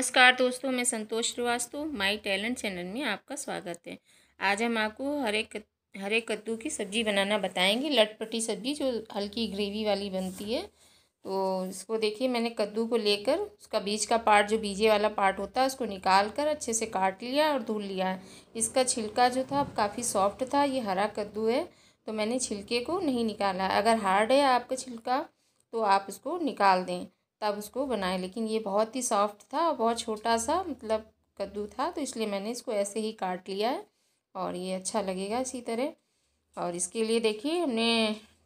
नमस्कार दोस्तों मैं Santosh Srivastava my talent channel में आपका स्वागत है आज हम आपको हरे कद हरे कद्दू की सब्ज़ी बनाना बताएंगे लटपटी सब्ज़ी जो हल्की ग्रेवी वाली बनती है तो इसको देखिए मैंने कद्दू को लेकर उसका बीज का पार्ट जो बीजे वाला पार्ट होता है उसको निकाल कर अच्छे से काट लिया और धुल लिया इसका छिलका जो था अब काफ़ी सॉफ्ट था ये हरा कद्दू है तो मैंने छिलके को नहीं निकाला अगर हार्ड है आपका छिलका तो आप उसको निकाल दें तब उसको बनाए लेकिन ये बहुत ही सॉफ्ट था और बहुत छोटा सा मतलब कद्दू था तो इसलिए मैंने इसको ऐसे ही काट लिया है और ये अच्छा लगेगा इसी तरह और इसके लिए देखिए हमने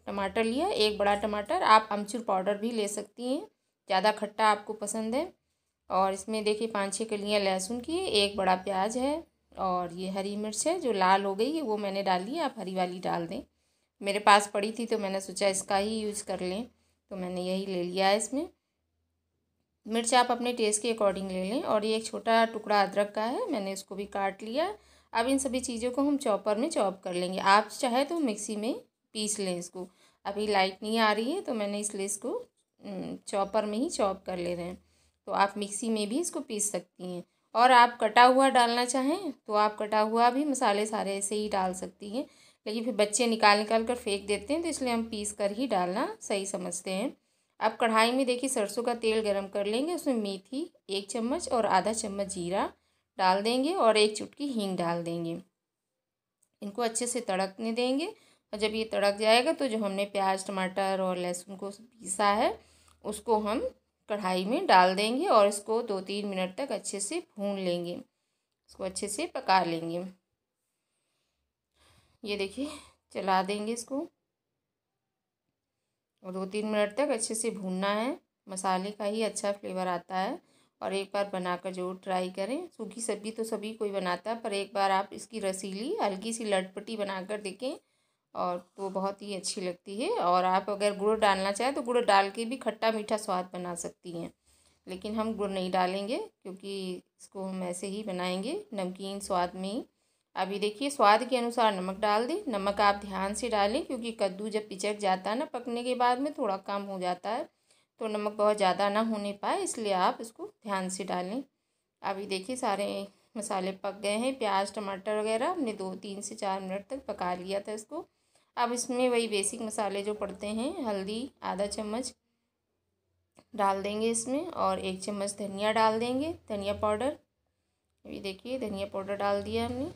टमाटर लिया एक बड़ा टमाटर आप अमचूर पाउडर भी ले सकती हैं ज़्यादा खट्टा आपको पसंद है और इसमें देखिए पाँच छः कलियाँ लहसुन की एक बड़ा प्याज है और ये हरी मिर्च है जो लाल हो गई है वो मैंने डाली है आप हरी वाली डाल दें मेरे पास पड़ी थी तो मैंने सोचा इसका ही यूज़ कर लें तो मैंने यही ले लिया है इसमें मिर्च आप अपने टेस्ट के अकॉर्डिंग ले लें और ये एक छोटा टुकड़ा अदरक का है मैंने इसको भी काट लिया अब इन सभी चीज़ों को हम चॉपर में चॉप कर लेंगे आप चाहे तो मिक्सी में पीस लें इसको अभी लाइट नहीं आ रही है तो मैंने इसलिए इसको चॉपर में ही चॉप कर ले रहे हैं तो आप मिक्सी में भी इसको पीस सकती हैं और आप कटा हुआ डालना चाहें तो आप कटा हुआ भी मसाले सारे ऐसे ही डाल सकती हैं लेकिन फिर बच्चे निकाल निकाल कर फेंक देते हैं तो इसलिए हम पीस कर ही डालना सही समझते हैं अब कढ़ाई में देखिए सरसों का तेल गरम कर लेंगे उसमें मेथी एक चम्मच और आधा चम्मच जीरा डाल देंगे और एक चुटकी हींग डाल देंगे इनको अच्छे से तड़कने देंगे और जब ये तड़क जाएगा तो जो हमने प्याज टमाटर और लहसुन को पीसा है उसको हम कढ़ाई में डाल देंगे और इसको दो तीन मिनट तक अच्छे से भून लेंगे इसको अच्छे से पका लेंगे ये देखिए चला देंगे इसको और दो तीन मिनट तक अच्छे से भूनना है मसाले का ही अच्छा फ्लेवर आता है और एक बार बनाकर जरूर ट्राई करें सूखी सब्जी तो सभी कोई बनाता है पर एक बार आप इसकी रसीली हल्की सी लटपटी बनाकर देखें और तो बहुत ही अच्छी लगती है और आप अगर गुड़ डालना चाहें तो गुड़ डाल के भी खट्टा मीठा स्वाद बना सकती हैं लेकिन हम गुड़ नहीं डालेंगे क्योंकि इसको हम ऐसे ही बनाएंगे नमकीन स्वाद में ही अभी देखिए स्वाद के अनुसार नमक डाल दें नमक आप ध्यान से डालें क्योंकि कद्दू जब पिचक जाता है ना पकने के बाद में थोड़ा कम हो जाता है तो नमक बहुत ज़्यादा ना होने पाए इसलिए आप इसको ध्यान से डालें अभी देखिए सारे मसाले पक गए हैं प्याज टमाटर वगैरह हमने दो तीन से चार मिनट तक पका लिया था इसको अब इसमें वही बेसिक मसाले जो पड़ते हैं हल्दी आधा चम्मच डाल देंगे इसमें और एक चम्मच धनिया डाल देंगे धनिया पाउडर अभी देखिए धनिया पाउडर डाल दिया हमने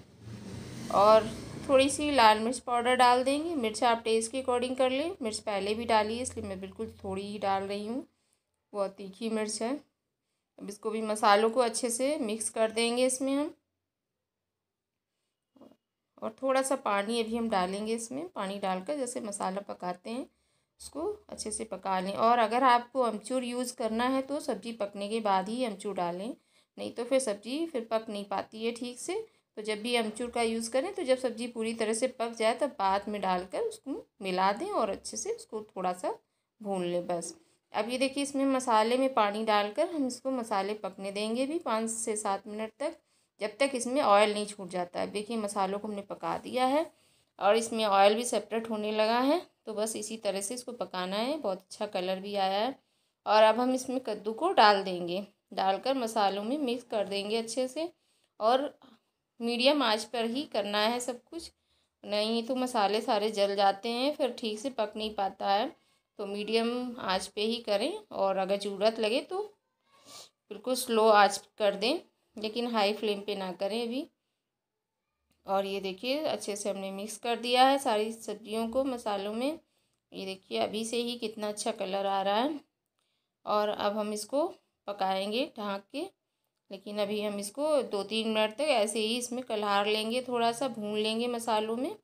और थोड़ी सी लाल मिर्च पाउडर डाल देंगे मिर्च आप टेस्ट के अकॉर्डिंग कर लें मिर्च पहले भी डाली है इसलिए मैं बिल्कुल थोड़ी ही डाल रही हूँ बहुत तीखी मिर्च है अब इसको भी मसालों को अच्छे से मिक्स कर देंगे इसमें हम और थोड़ा सा पानी अभी हम डालेंगे इसमें पानी डालकर जैसे मसाला पकाते हैं उसको अच्छे से पका लें और अगर आपको अमचूर यूज़ करना है तो सब्ज़ी पकने के बाद ही अमचूर डालें नहीं तो फिर सब्ज़ी फिर पक नहीं पाती है ठीक से तो जब भी अमचूर का यूज़ करें तो जब सब्ज़ी पूरी तरह से पक जाए तब बाद में डालकर उसको मिला दें और अच्छे से उसको थोड़ा सा भून लें बस अब ये देखिए इसमें मसाले में पानी डालकर हम इसको मसाले पकने देंगे भी पाँच से सात मिनट तक जब तक इसमें ऑयल नहीं छूट जाता है देखिए मसालों को हमने पका दिया है और इसमें ऑयल भी सेपरेट होने लगा है तो बस इसी तरह से इसको पकाना है बहुत अच्छा कलर भी आया है और अब हम इसमें कद्दू को डाल देंगे डालकर मसालों में मिक्स कर देंगे अच्छे से और मीडियम आंच पर ही करना है सब कुछ नहीं तो मसाले सारे जल जाते हैं फिर ठीक से पक नहीं पाता है तो मीडियम आंच पे ही करें और अगर ज़रूरत लगे तो बिल्कुल स्लो आंच कर दें लेकिन हाई फ्लेम पे ना करें अभी और ये देखिए अच्छे से हमने मिक्स कर दिया है सारी सब्जियों को मसालों में ये देखिए अभी से ही कितना अच्छा कलर आ रहा है और अब हम इसको पकाएंगे ढाँक के लेकिन अभी हम इसको दो तीन मिनट तक ऐसे ही इसमें कलहार लेंगे थोड़ा सा भून लेंगे मसालों में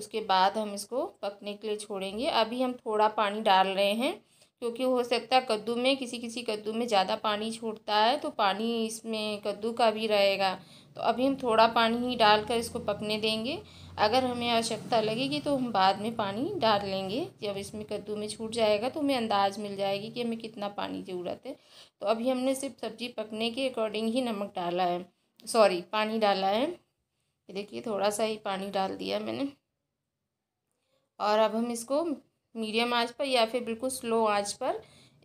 उसके बाद हम इसको पकने के लिए छोड़ेंगे अभी हम थोड़ा पानी डाल रहे हैं क्योंकि हो सकता है कद्दू में किसी किसी कद्दू में ज़्यादा पानी छूटता है तो पानी इसमें कद्दू का भी रहेगा तो अभी हम थोड़ा पानी ही डालकर इसको पकने देंगे अगर हमें आवश्यकता लगेगी तो हम बाद में पानी डाल लेंगे जब इसमें कद्दू में छूट जाएगा तो हमें अंदाज मिल जाएगी कि हमें कितना पानी ज़रूरत है तो अभी हमने सिर्फ सब्ज़ी पकने के अकॉर्डिंग ही नमक डाला है सॉरी पानी डाला है देखिए थोड़ा सा ही पानी डाल दिया मैंने और अब हम इसको मीडियम आंच पर या फिर बिल्कुल स्लो आंच पर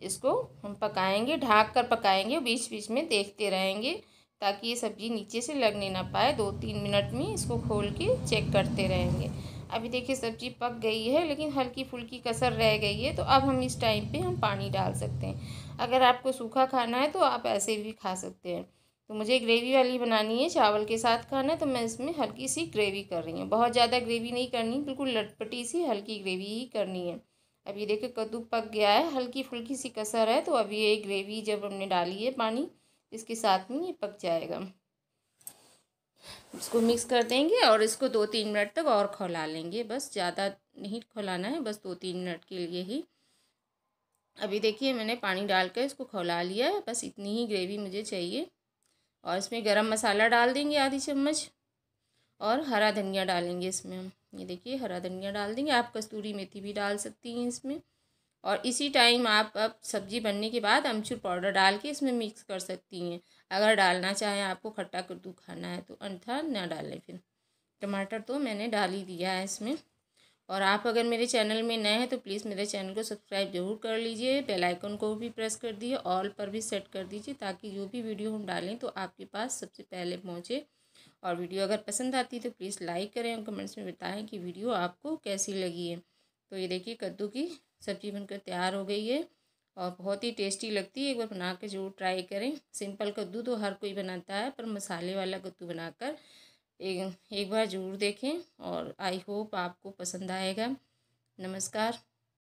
इसको हम पकाएंगे ढाक कर पकाएंगे बीच बीच में देखते रहेंगे ताकि ये सब्ज़ी नीचे से लगने ना पाए दो तीन मिनट में इसको खोल के चेक करते रहेंगे अभी देखिए सब्ज़ी पक गई है लेकिन हल्की फुल्की कसर रह गई है तो अब हम इस टाइम पे हम पानी डाल सकते हैं अगर आपको सूखा खाना है तो आप ऐसे भी खा सकते हैं तो मुझे ग्रेवी वाली बनानी है चावल के साथ खाना है तो मैं इसमें हल्की सी ग्रेवी कर रही हूँ बहुत ज़्यादा ग्रेवी नहीं करनी बिल्कुल लटपटी सी हल्की ग्रेवी ही करनी है अब ये देखो कद्दू पक गया है हल्की फुल्की सी कसर है तो अब ये ग्रेवी जब हमने डाली है पानी इसके साथ में ये पक जाएगा इसको मिक्स कर देंगे और इसको दो तीन मिनट तक और खौला लेंगे बस ज़्यादा नहीं खौलाना है बस दो तीन मिनट के लिए ही अभी देखिए मैंने पानी डाल कर इसको खौला लिया है बस इतनी ही ग्रेवी मुझे चाहिए और इसमें गरम मसाला डाल देंगे आधी चम्मच और हरा धनिया डालेंगे इसमें हम ये देखिए हरा धनिया डाल देंगे आप कस्तूरी मेथी भी डाल सकती हैं इसमें और इसी टाइम आप अब सब्ज़ी बनने के बाद अमचूर पाउडर डाल के इसमें मिक्स कर सकती हैं अगर डालना चाहें आपको खट्टा कद्दू खाना है तो अन्यथा ना डालें फिर टमाटर तो मैंने डाल ही दिया है इसमें और आप अगर मेरे चैनल में नए हैं तो प्लीज़ मेरे चैनल को सब्सक्राइब जरूर कर लीजिए बेल आइकन को भी प्रेस कर दीजिए ऑल पर भी सेट कर दीजिए ताकि जो भी वीडियो हम डालें तो आपके पास सबसे पहले पहुँचे और वीडियो अगर पसंद आती है तो प्लीज़ लाइक करें और कमेंट्स में बताएं कि वीडियो आपको कैसी लगी है तो ये देखिए कद्दू की सब्ज़ी बनकर तैयार हो गई है और बहुत ही टेस्टी लगती है एक बार बना के जरूर ट्राई करें सिंपल कद्दू तो हर कोई बनाता है पर मसाले वाला कद्दू बनाकर एक एक बार ज़रूर देखें और आई होप आपको पसंद आएगा नमस्कार